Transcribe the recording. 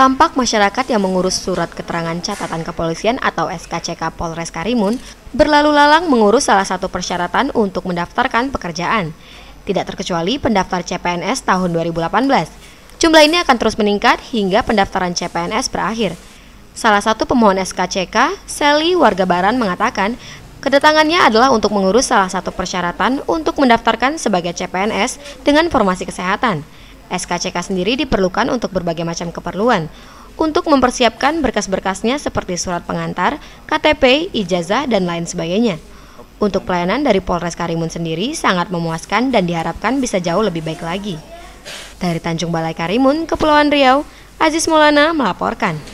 Tampak masyarakat yang mengurus surat keterangan catatan kepolisian atau SKCK Polres Karimun berlalu lalang mengurus salah satu persyaratan untuk mendaftarkan pekerjaan. Tidak terkecuali pendaftar CPNS tahun 2018. Jumlah ini akan terus meningkat hingga pendaftaran CPNS berakhir. Salah satu pemohon SKCK, Sally warga Baran mengatakan, kedatangannya adalah untuk mengurus salah satu persyaratan untuk mendaftarkan sebagai CPNS dengan formasi kesehatan. SKCK sendiri diperlukan untuk berbagai macam keperluan, untuk mempersiapkan berkas-berkasnya seperti surat pengantar, KTP, ijazah, dan lain sebagainya. Untuk pelayanan dari Polres Karimun sendiri sangat memuaskan dan diharapkan bisa jauh lebih baik lagi. Dari Tanjung Balai Karimun, Kepulauan Riau, Aziz Maulana melaporkan.